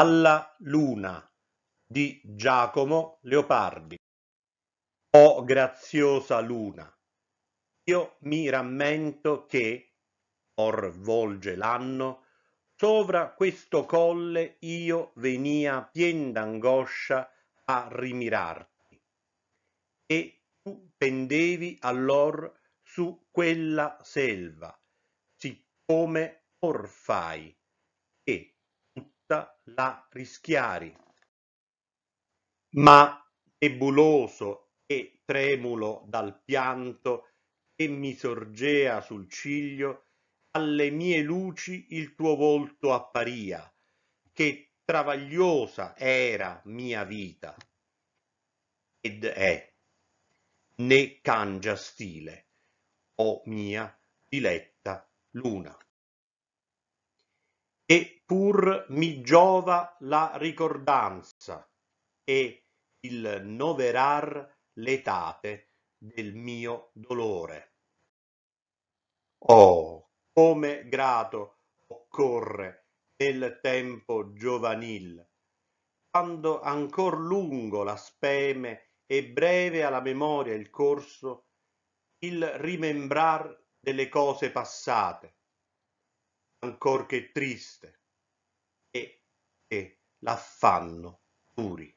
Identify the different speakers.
Speaker 1: Alla luna di Giacomo Leopardi O graziosa luna, io mi rammento che, or volge l'anno, sovra questo colle io venia pien d'angoscia a rimirarti. E tu pendevi allor su quella selva, siccome or fai, che tutta la rischiari. Ma nebuloso e tremulo dal pianto che mi sorgea sul ciglio, alle mie luci il tuo volto apparia, che travagliosa era mia vita ed è, né cangia stile, o mia diletta luna pur mi giova la ricordanza e il noverar l'etate del mio dolore.
Speaker 2: Oh,
Speaker 1: come grato occorre nel tempo giovanil, quando ancor lungo la speme e breve alla memoria il corso, il rimembrar delle cose passate, ancor che triste, e, e, l'affanno, duri